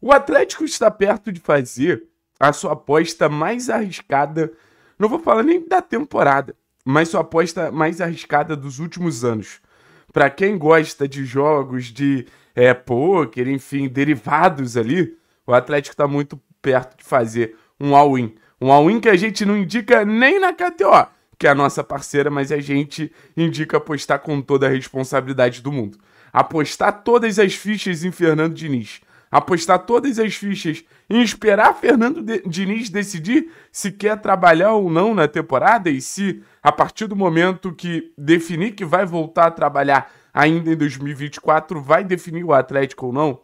O Atlético está perto de fazer a sua aposta mais arriscada, não vou falar nem da temporada, mas sua aposta mais arriscada dos últimos anos. Para quem gosta de jogos de é, enfim, derivados ali, o Atlético está muito perto de fazer um all-in. Um all-in que a gente não indica nem na KTO, que é a nossa parceira, mas a gente indica apostar com toda a responsabilidade do mundo. Apostar todas as fichas em Fernando Diniz apostar todas as fichas em esperar Fernando Diniz decidir se quer trabalhar ou não na temporada e se, a partir do momento que definir que vai voltar a trabalhar ainda em 2024, vai definir o Atlético ou não,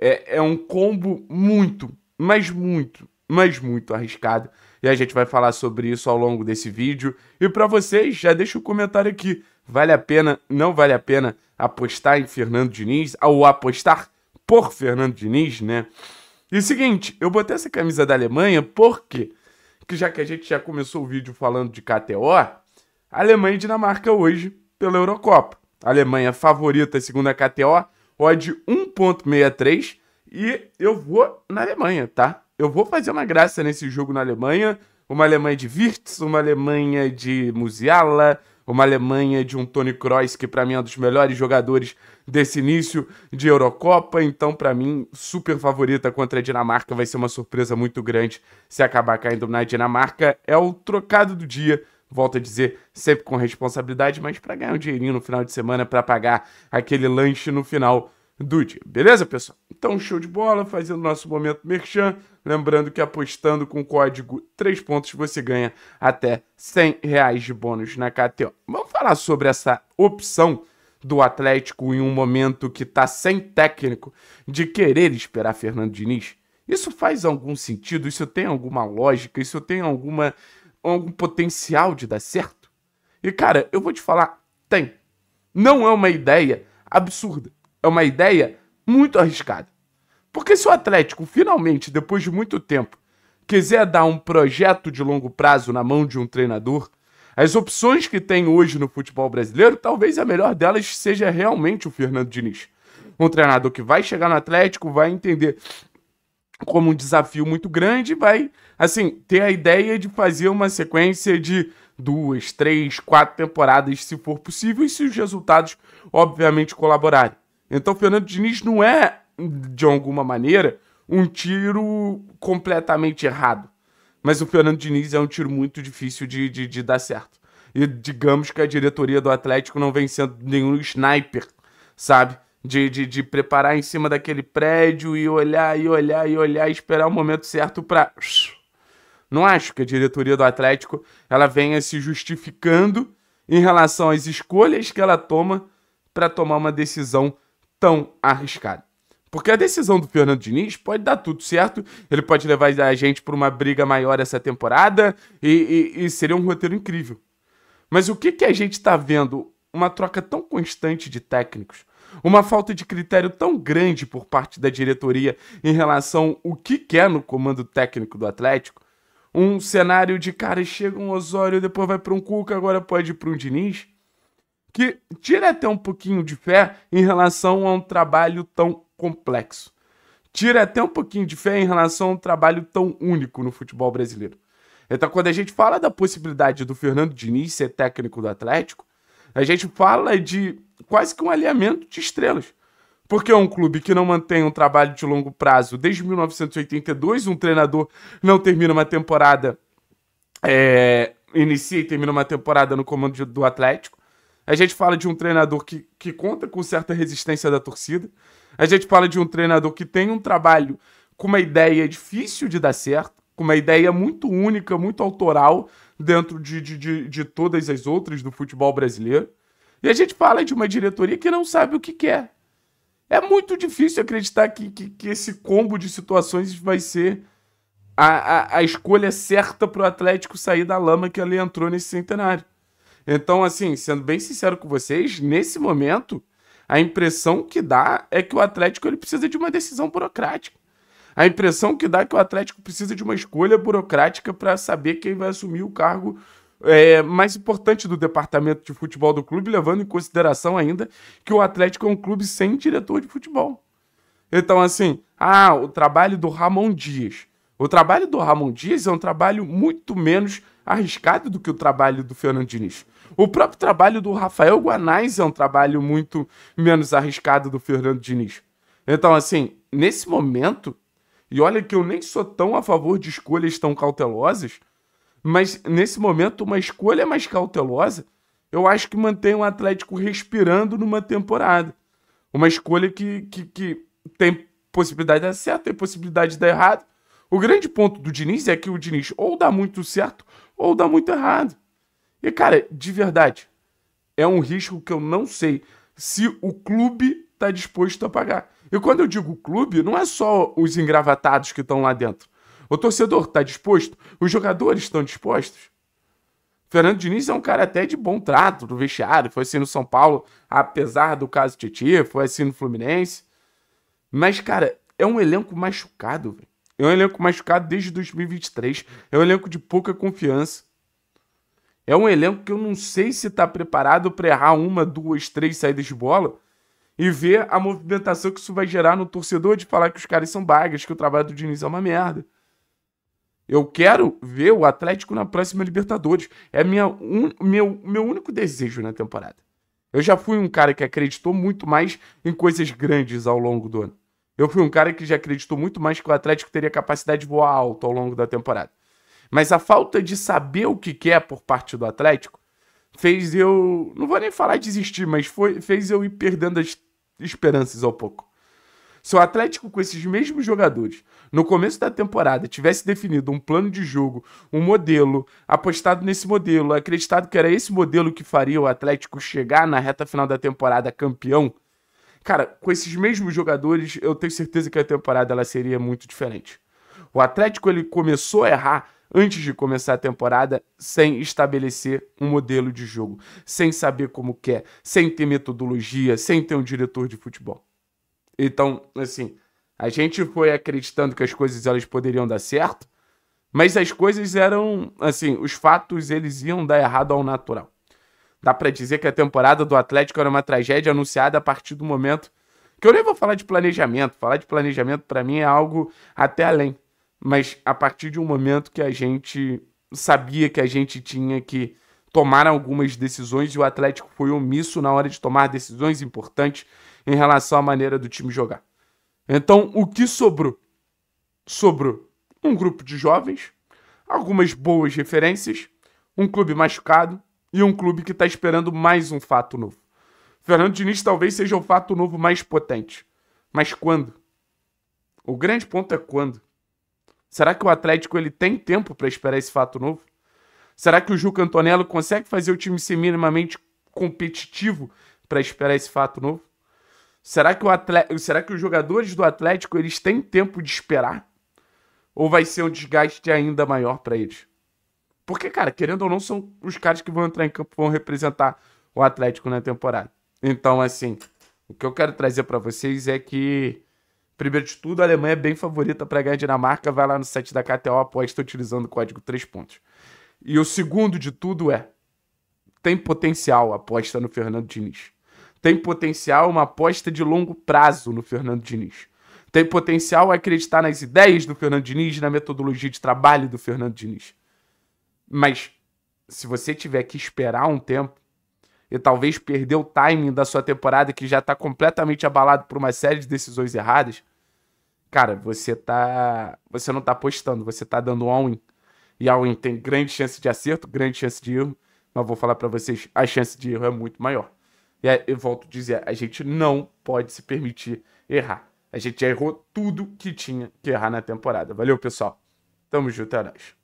é, é um combo muito, mas muito, mas muito arriscado. E a gente vai falar sobre isso ao longo desse vídeo. E para vocês, já deixa o um comentário aqui. Vale a pena, não vale a pena apostar em Fernando Diniz ou apostar por Fernando Diniz, né? E seguinte, eu botei essa camisa da Alemanha porque, que já que a gente já começou o vídeo falando de KTO, Alemanha e Dinamarca hoje pela Eurocopa. Alemanha favorita segundo a KTO, odd 1.63 e eu vou na Alemanha, tá? Eu vou fazer uma graça nesse jogo na Alemanha, uma Alemanha de Wirtz, uma Alemanha de Musiala, uma Alemanha de um Tony Kroos que para mim é um dos melhores jogadores desse início de Eurocopa, então para mim super favorita contra a Dinamarca, vai ser uma surpresa muito grande se acabar caindo na Dinamarca. É o trocado do dia volto a dizer, sempre com responsabilidade, mas para ganhar um dinheirinho no final de semana, para pagar aquele lanche no final do dia. Beleza, pessoal? Então, show de bola, fazendo nosso momento merchan. Lembrando que apostando com o código 3 pontos você ganha até 100 reais de bônus na KTO. Vamos falar sobre essa opção do Atlético em um momento que está sem técnico de querer esperar Fernando Diniz? Isso faz algum sentido? Isso tem alguma lógica? Isso tem alguma, algum potencial de dar certo? E cara, eu vou te falar, tem. Não é uma ideia absurda é uma ideia muito arriscada. Porque se o Atlético finalmente, depois de muito tempo, quiser dar um projeto de longo prazo na mão de um treinador, as opções que tem hoje no futebol brasileiro, talvez a melhor delas seja realmente o Fernando Diniz. Um treinador que vai chegar no Atlético, vai entender como um desafio muito grande, vai, assim, ter a ideia de fazer uma sequência de duas, três, quatro temporadas, se for possível, e se os resultados, obviamente, colaborarem. Então, Fernando Diniz não é, de alguma maneira, um tiro completamente errado. Mas o Fernando Diniz é um tiro muito difícil de, de, de dar certo. E digamos que a diretoria do Atlético não vem sendo nenhum sniper, sabe? De, de, de preparar em cima daquele prédio e olhar, e olhar, e olhar, e esperar o momento certo para. Não acho que a diretoria do Atlético ela venha se justificando em relação às escolhas que ela toma para tomar uma decisão tão arriscado. Porque a decisão do Fernando Diniz pode dar tudo certo, ele pode levar a gente para uma briga maior essa temporada e, e, e, seria um roteiro incrível. Mas o que, que a gente está vendo? Uma troca tão constante de técnicos, uma falta de critério tão grande por parte da diretoria em relação ao que quer é no comando técnico do Atlético, um cenário de cara chega um Osório, depois vai para um Cuca, agora pode ir para um Diniz que tira até um pouquinho de fé em relação a um trabalho tão complexo. Tira até um pouquinho de fé em relação a um trabalho tão único no futebol brasileiro. Então, quando a gente fala da possibilidade do Fernando Diniz ser técnico do Atlético, a gente fala de quase que um alinhamento de estrelas. Porque é um clube que não mantém um trabalho de longo prazo desde 1982, um treinador não termina uma temporada, é, inicia e termina uma temporada no comando do Atlético. A gente fala de um treinador que, que conta com certa resistência da torcida. A gente fala de um treinador que tem um trabalho com uma ideia difícil de dar certo, com uma ideia muito única, muito autoral dentro de, de, de, de todas as outras do futebol brasileiro. E a gente fala de uma diretoria que não sabe o que quer. É muito difícil acreditar que, que, que esse combo de situações vai ser a, a, a escolha certa para o Atlético sair da lama que ele entrou nesse centenário. Então, assim, sendo bem sincero com vocês, nesse momento, a impressão que dá é que o Atlético ele precisa de uma decisão burocrática. A impressão que dá é que o Atlético precisa de uma escolha burocrática para saber quem vai assumir o cargo é, mais importante do departamento de futebol do clube, levando em consideração ainda que o Atlético é um clube sem diretor de futebol. Então, assim, ah, o trabalho do Ramon Dias. O trabalho do Ramon Dias é um trabalho muito menos arriscado do que o trabalho do Fernando Diniz. O próprio trabalho do Rafael Guanais é um trabalho muito menos arriscado do Fernando Diniz. Então, assim, nesse momento, e olha que eu nem sou tão a favor de escolhas tão cautelosas, mas nesse momento, uma escolha mais cautelosa, eu acho que mantém o Atlético respirando numa temporada. Uma escolha que, que, que tem possibilidade de dar certo, tem possibilidade de dar errado. O grande ponto do Diniz é que o Diniz ou dá muito certo ou dá muito errado. E, cara, de verdade, é um risco que eu não sei se o clube está disposto a pagar. E quando eu digo clube, não é só os engravatados que estão lá dentro. O torcedor está disposto? Os jogadores estão dispostos? Fernando Diniz é um cara até de bom trato do vestiário. Foi assim no São Paulo, apesar do caso Tietchan, foi assim no Fluminense. Mas, cara, é um elenco machucado, É um elenco machucado desde 2023. É um elenco de pouca confiança. É um elenco que eu não sei se está preparado para errar uma, duas, três saídas de bola e ver a movimentação que isso vai gerar no torcedor de falar que os caras são bagas, que o trabalho do Diniz é uma merda. Eu quero ver o Atlético na próxima Libertadores. É minha un... meu, meu único desejo na temporada. Eu já fui um cara que acreditou muito mais em coisas grandes ao longo do ano. Eu fui um cara que já acreditou muito mais que o Atlético teria capacidade de voar alto ao longo da temporada. Mas a falta de saber o que quer é por parte do Atlético fez eu. Não vou nem falar desistir, mas foi, fez eu ir perdendo as esperanças ao pouco. Se o Atlético, com esses mesmos jogadores, no começo da temporada, tivesse definido um plano de jogo, um modelo, apostado nesse modelo, acreditado que era esse modelo que faria o Atlético chegar na reta final da temporada campeão, cara, com esses mesmos jogadores, eu tenho certeza que a temporada ela seria muito diferente. O Atlético ele começou a errar antes de começar a temporada sem estabelecer um modelo de jogo, sem saber como quer, é, sem ter metodologia, sem ter um diretor de futebol. Então, assim, a gente foi acreditando que as coisas elas poderiam dar certo, mas as coisas eram, assim, os fatos eles iam dar errado ao natural. Dá para dizer que a temporada do Atlético era uma tragédia anunciada a partir do momento que eu nem vou falar de planejamento. Falar de planejamento para mim é algo até além mas a partir de um momento que a gente sabia que a gente tinha que tomar algumas decisões e o Atlético foi omisso na hora de tomar decisões importantes em relação à maneira do time jogar. Então, o que sobrou? Sobrou um grupo de jovens, algumas boas referências, um clube machucado e um clube que está esperando mais um fato novo. Fernando Diniz talvez seja o fato novo mais potente. Mas quando? O grande ponto é quando. Será que o Atlético ele tem tempo para esperar esse fato novo? Será que o Juca Antonello consegue fazer o time ser minimamente competitivo para esperar esse fato novo? Será que, o atleta, será que os jogadores do Atlético eles têm tempo de esperar? Ou vai ser um desgaste ainda maior para eles? Porque, cara, querendo ou não, são os caras que vão entrar em campo vão representar o Atlético na temporada. Então, assim, o que eu quero trazer para vocês é que Primeiro de tudo, a Alemanha é bem favorita para ganhar a Dinamarca, vai lá no site da KTO, aposta utilizando o código 3 pontos. E o segundo de tudo é, tem potencial aposta no Fernando Diniz. Tem potencial uma aposta de longo prazo no Fernando Diniz. Tem potencial acreditar nas ideias do Fernando Diniz, na metodologia de trabalho do Fernando Diniz. Mas se você tiver que esperar um tempo e talvez perder o timing da sua temporada que já está completamente abalado por uma série de decisões erradas, cara, você tá. Você não tá apostando, você tá dando all-in. E all-in tem grande chance de acerto, grande chance de erro. Mas vou falar para vocês, a chance de erro é muito maior. E aí, eu volto a dizer, a gente não pode se permitir errar. A gente já errou tudo que tinha que errar na temporada. Valeu, pessoal. Tamo junto, é nóis.